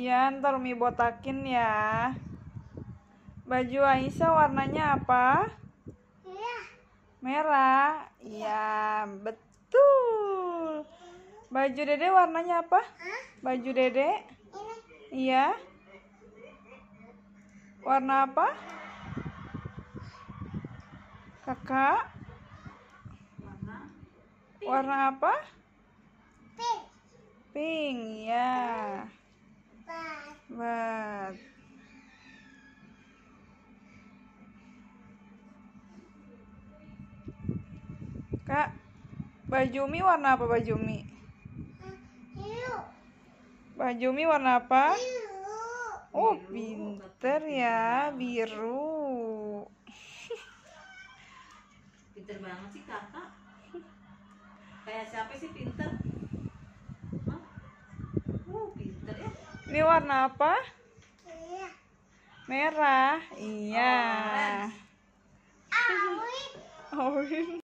Iya, ntar Umi botakin ya. Baju Aisyah warnanya apa? Merah. Iya. Merah? Iya, betul. Baju Dede warnanya apa? Hah? Baju Dede? Iya. Warna apa? Kakak? Warna apa? Pink. Pink, ya. Buat. Kak, baju Mi warna apa baju Mi? Baju Mi warna apa? Oh, pinter ya, biru. pinter banget sih kakak. Kayak siapa sih pinter? Ini warna apa? Merah. Iya. Oh, orange. Orange.